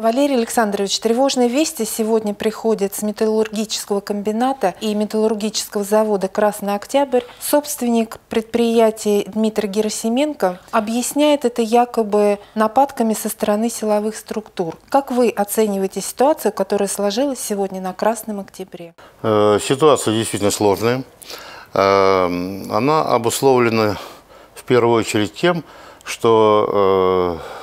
Валерий Александрович, тревожные вести сегодня приходят с металлургического комбината и металлургического завода «Красный Октябрь». Собственник предприятия Дмитрий Герасименко объясняет это якобы нападками со стороны силовых структур. Как вы оцениваете ситуацию, которая сложилась сегодня на «Красном Октябре»? Э, ситуация действительно сложная. Э, она обусловлена в первую очередь тем, что э,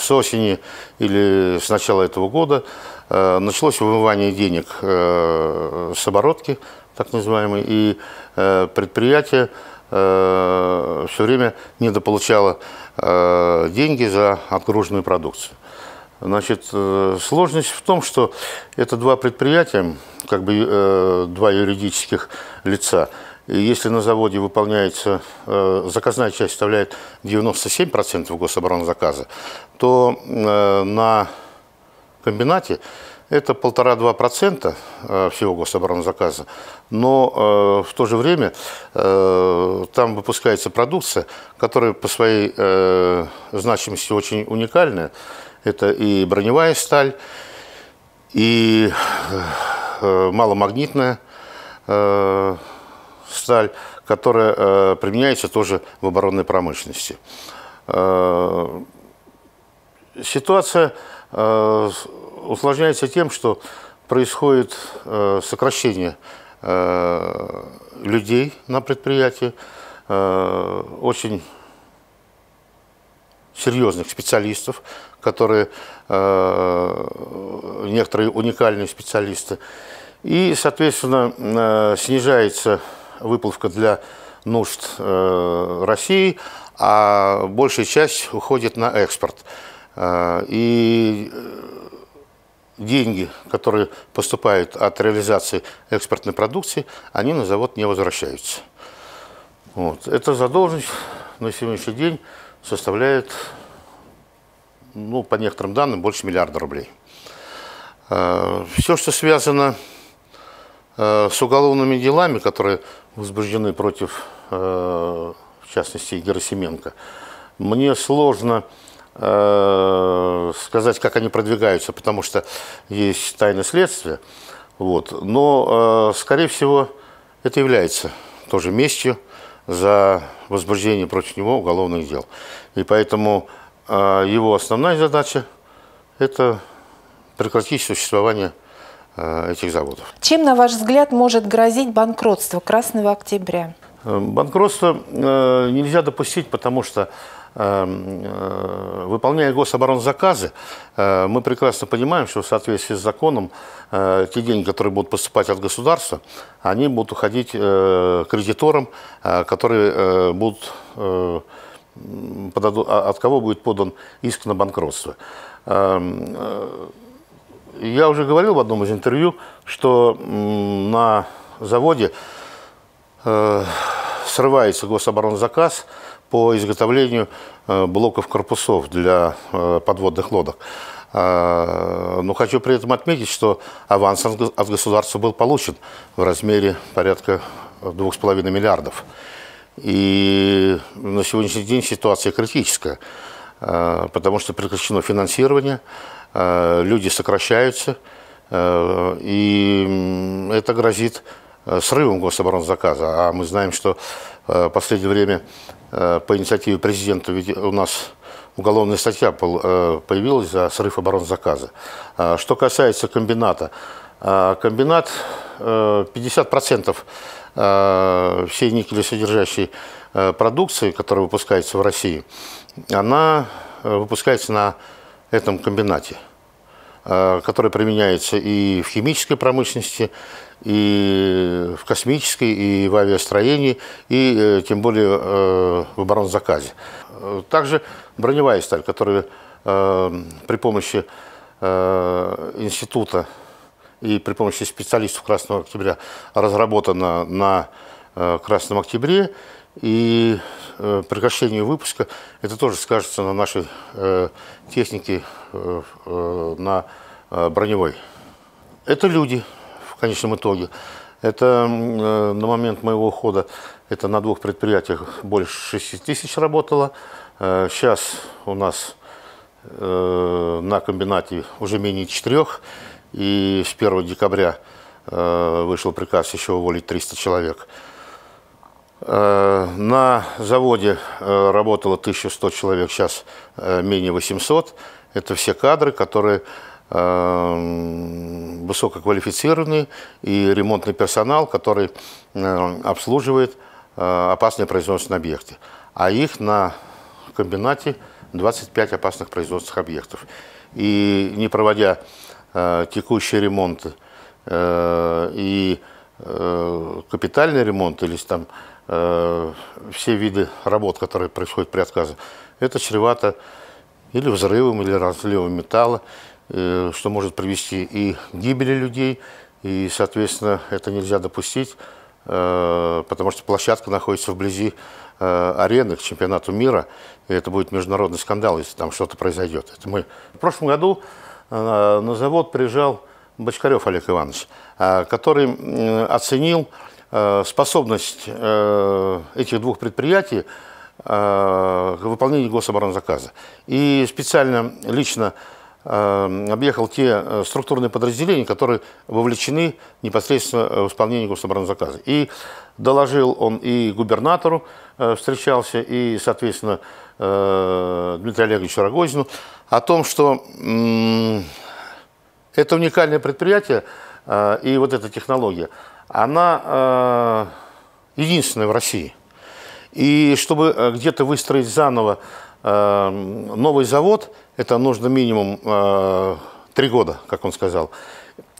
с осени или с начала этого года э, началось вымывание денег э, с оборотки, так называемой, и э, предприятие все время недополучало деньги за отгруженную продукцию. Значит, э, сложность в том, что это два предприятия, как бы э, два юридических лица. И если на заводе выполняется, э, заказная часть составляет 97% гособоронзаказа, то на комбинате это 1,5-2% всего гособоронзаказа. Но в то же время там выпускается продукция, которая по своей значимости очень уникальная. Это и броневая сталь, и э, э, маломагнитная э, сталь, которая применяется тоже в оборонной промышленности. Ситуация усложняется тем, что происходит сокращение людей на предприятии, очень серьезных специалистов, которые э, некоторые уникальные специалисты. И, соответственно, э, снижается выплавка для нужд э, России, а большая часть уходит на экспорт. И деньги, которые поступают от реализации экспортной продукции, они на завод не возвращаются. Вот. Эта задолженность на сегодняшний день составляет ну, по некоторым данным, больше миллиарда рублей. Э, Все, что связано э, с уголовными делами, которые возбуждены против, э, в частности, Герасименко, мне сложно сказать, как они продвигаются, потому что есть тайны следствия. Вот. Но, скорее всего, это является тоже местью за возбуждение против него уголовных дел. И поэтому а его основная задача – это прекратить существование э, этих заводов. Чем, на ваш взгляд, может грозить банкротство Красного Октября? Э, банкротство э, нельзя допустить, потому что выполняя гособоронзаказы, мы прекрасно понимаем, что в соответствии с законом те деньги, которые будут поступать от государства, они будут уходить кредиторам, которые будут подадут, а от кого будет подан иск на банкротство. Эм, э, я уже говорил в одном из интервью, что на заводе э, срывается гособоронзаказ по изготовлению э, блоков корпусов для подводных лодок. Но хочу при этом отметить, что аванс от государства был получен в размере порядка 2,5 миллиардов. И на сегодняшний день ситуация критическая, э, потому что прекращено финансирование, э, люди сокращаются, э, и это грозит срывом гособоронзаказа. А мы знаем, что в последнее время по инициативе президента у нас уголовная статья появилась за срыв оборонзаказа. А что касается комбината, а, комбинат 50% э, э, всей никелесодержащей э, продукции, которая выпускается в России, она выпускается на этом комбинате, который применяется и в химической промышленности, и в космической, и в авиастроении, и тем более в оборонзаказе. Также броневая сталь, которая при помощи института и при помощи специалистов Красного Октября разработана на э, Красном Октябре. И э, прекращение выпуска, это тоже скажется на нашей э, технике, э, на броневой. Это люди в конечном итоге. Это на момент моего ухода, это на двух предприятиях больше 6 тысяч работало. Сейчас у нас на комбинате уже менее четырех и с 1 декабря э, вышел приказ еще уволить 300 человек. Э, на заводе э, работало 1100 человек, сейчас менее 800. Это все кадры, которые высококвалифицированные и ремонтный персонал, который обслуживает опасные производственные объекты. А их на комбинате 25 опасных производственных объектов. И не проводя Э, текущие ремонт э, и э, капитальный ремонт или там все виды работ, которые происходят при отказе, это чревато или взрывом, или разливом металла, что может привести и к гибели людей, и, соответственно, это нельзя допустить, потому что площадка находится вблизи арены к чемпионату мира, и это будет международный скандал, если там что-то произойдет. Это мы в прошлом году Э, на завод приезжал Бочкарев Олег Иванович, э, который оценил э, способность этих двух предприятий к выполнению гособоронзаказа. И специально лично Э, объехал те э, структурные подразделения, которые вовлечены непосредственно э, в исполнение гособоронзаказа. И доложил он и губернатору, встречался, и, соответственно, Дмитрию Олеговичу Рогозину о том, что это уникальное предприятие и вот эта технология, она единственная в России. И чтобы где-то выстроить заново новый завод – это нужно минимум э, три года, как он сказал.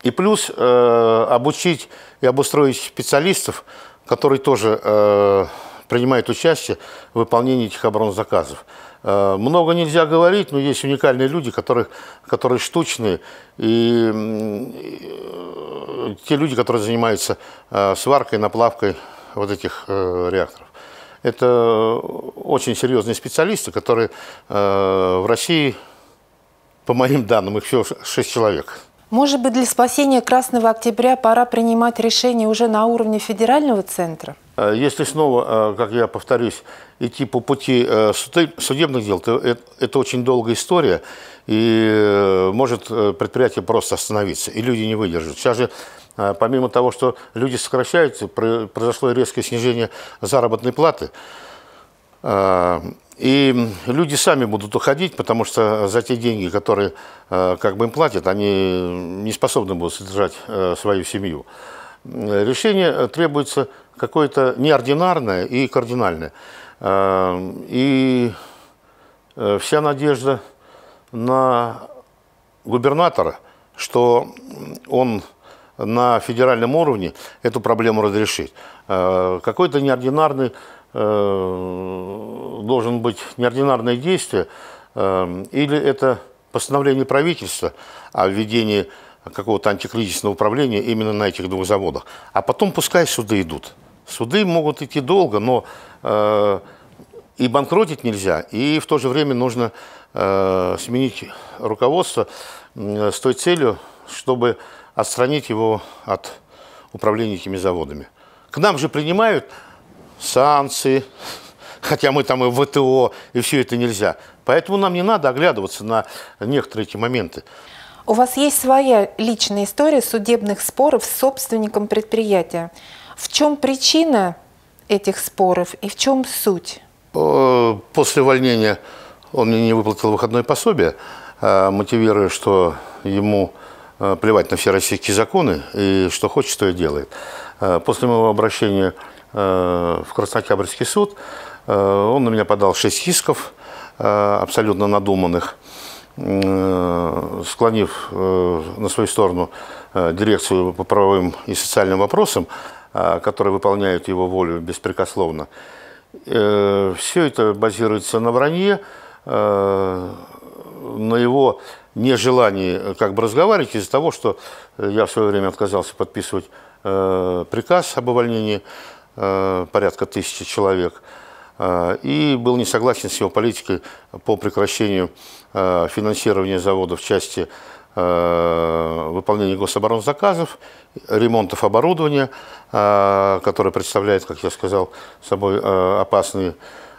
И плюс э, обучить и обустроить специалистов, которые тоже э, принимают участие в выполнении этих оборонзаказов. Э, много нельзя говорить, но есть уникальные люди, которые, которые штучные. И, и, э, те люди, которые занимаются э, сваркой, наплавкой вот этих э, реакторов. Это очень серьезные специалисты, которые э, в России по моим данным, их всего шесть человек. Может быть, для спасения Красного Октября пора принимать решение уже на уровне федерального центра? Э, если снова, э, как я повторюсь, идти по пути э, судебных дел, то это очень долгая история, и может предприятие просто остановиться, и люди не выдержат. Сейчас же помимо того, что люди сокращаются, произошло резкое снижение заработной платы, и люди сами будут уходить, потому что за те деньги, которые э, как бы им платят, они не способны будут содержать э, свою семью. Решение требуется какое-то неординарное и кардинальное. Э, и вся надежда на губернатора, что он на федеральном уровне эту проблему разрешит. Какой-то неординарный Э, должен быть неординарное действие, э, или это постановление правительства о введении какого-то антикризисного управления именно на этих двух заводах. А потом пускай суды идут. Суды могут идти долго, но э, и банкротить нельзя, и в то же время нужно э, сменить руководство э, с той целью, чтобы отстранить его от управления этими заводами. К нам же принимают санкции, хотя мы там и ВТО, и все это нельзя. Поэтому нам не надо оглядываться на некоторые эти моменты. У вас есть своя личная история судебных споров с собственником предприятия. В чем причина этих споров и в чем суть? Э, после увольнения он мне не выплатил выходное пособие, э, мотивируя, что ему э, плевать на все российские законы и что хочет, что и делает. После моего обращения Э, в Краснокябрьский суд. Э, он на меня подал шесть исков, э, абсолютно надуманных, склонив на свою сторону дирекцию по правовым и социальным вопросам, которые выполняют его волю беспрекословно. Все это базируется на вранье, на его нежелании как бы разговаривать из-за того, что я в свое время отказался подписывать приказ об увольнении Э, порядка тысячи человек, э, и был не согласен с его политикой по прекращению э, финансирования завода в части выполнения гособоронзаказов, ремонтов оборудования, которое представляет, как я сказал, собой опасные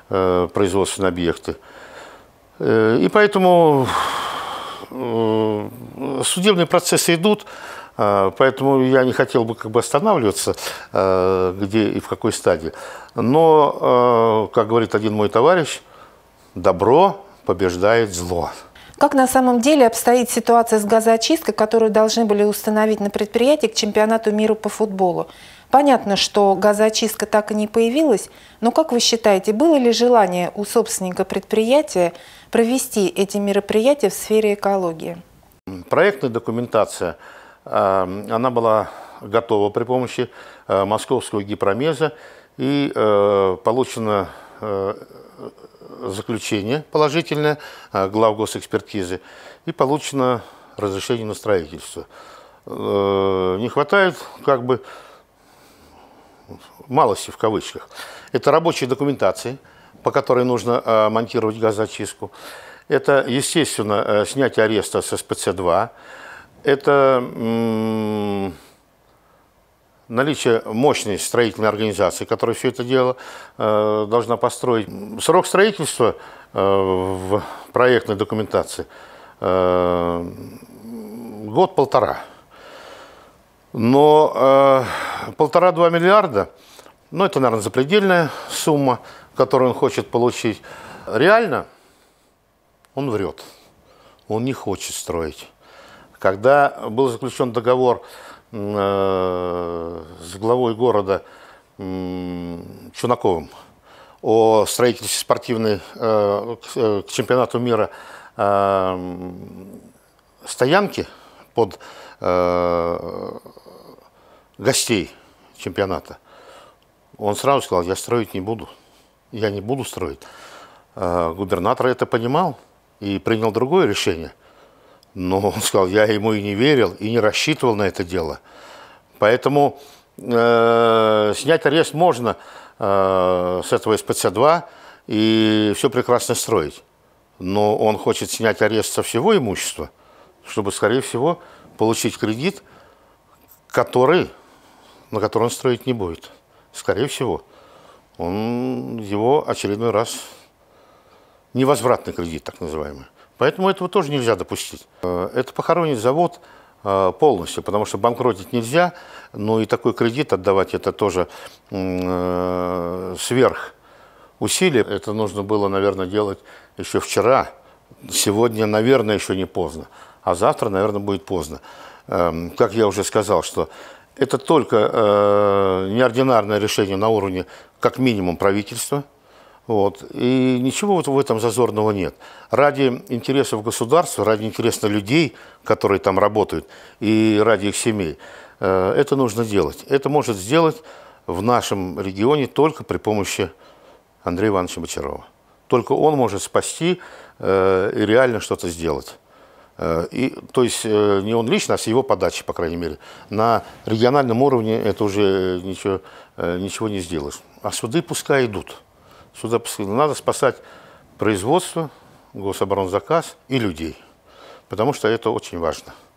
производственные объекты. И поэтому судебные процессы идут, а, поэтому я не хотел бы как бы останавливаться, а, где и в какой стадии. Но, а, как говорит один мой товарищ, добро побеждает зло. Как на самом деле обстоит ситуация с газоочисткой, которую должны были установить на предприятии к чемпионату мира по футболу? Понятно, что газоочистка так и не появилась, но как вы считаете, было ли желание у собственника предприятия провести эти мероприятия в сфере экологии? Проектная документация – Эм, она была готова при помощи э, московского гипромеза и э, получено э, заключение положительное глав госэкспертизы и получено разрешение на строительство. Не хватает как бы малости в кавычках. Это рабочие документации, по которой нужно монтировать газоочистку. Это, естественно, снятие ареста с СПЦ-2, это наличие мощной строительной организации, которая все это дело э, должна построить. Срок строительства э, в проектной документации э, год-полтора. Но э, полтора-два миллиарда, ну это, наверное, запредельная сумма, которую он хочет получить. Реально он врет, он не хочет строить когда был заключен договор э, с главой города Чунаковым о строительстве спортивной э, э, к чемпионату мира стоянки под гостей чемпионата, он сразу сказал, я строить не буду, я не буду строить. Губернатор это понимал и принял другое решение. Но он сказал, я ему и не верил, и не рассчитывал на это дело. Поэтому э, снять арест можно э, с этого СПЦ-2 и все прекрасно строить. Но он хочет снять арест со всего имущества, чтобы, скорее всего, получить кредит, который, на который он строить не будет. Скорее всего, он его очередной раз невозвратный кредит, так называемый. Поэтому этого тоже нельзя допустить. Э, это похоронить завод э, полностью, потому что банкротить нельзя, Но ну и такой кредит отдавать это тоже э, сверх усилий. Это нужно было, наверное, делать еще вчера. Сегодня, наверное, еще не поздно, а завтра, наверное, будет поздно. Эм, как я уже сказал, что это только неординарное решение на уровне как минимум правительства – вот. И ничего вот в этом зазорного нет. Ради интересов государства, ради интереса людей, которые там работают, и ради их семей, э, это нужно делать. Это может сделать в нашем регионе только при помощи Андрея Ивановича Бочарова. Только он может спасти э, и реально что-то сделать. Э, и, то есть не он лично, а с его подачи, по крайней мере. На региональном уровне это уже ничего, ничего не сделаешь. А суды пускай идут сюда посылал. Надо спасать производство, гособоронзаказ и людей, потому что это очень важно.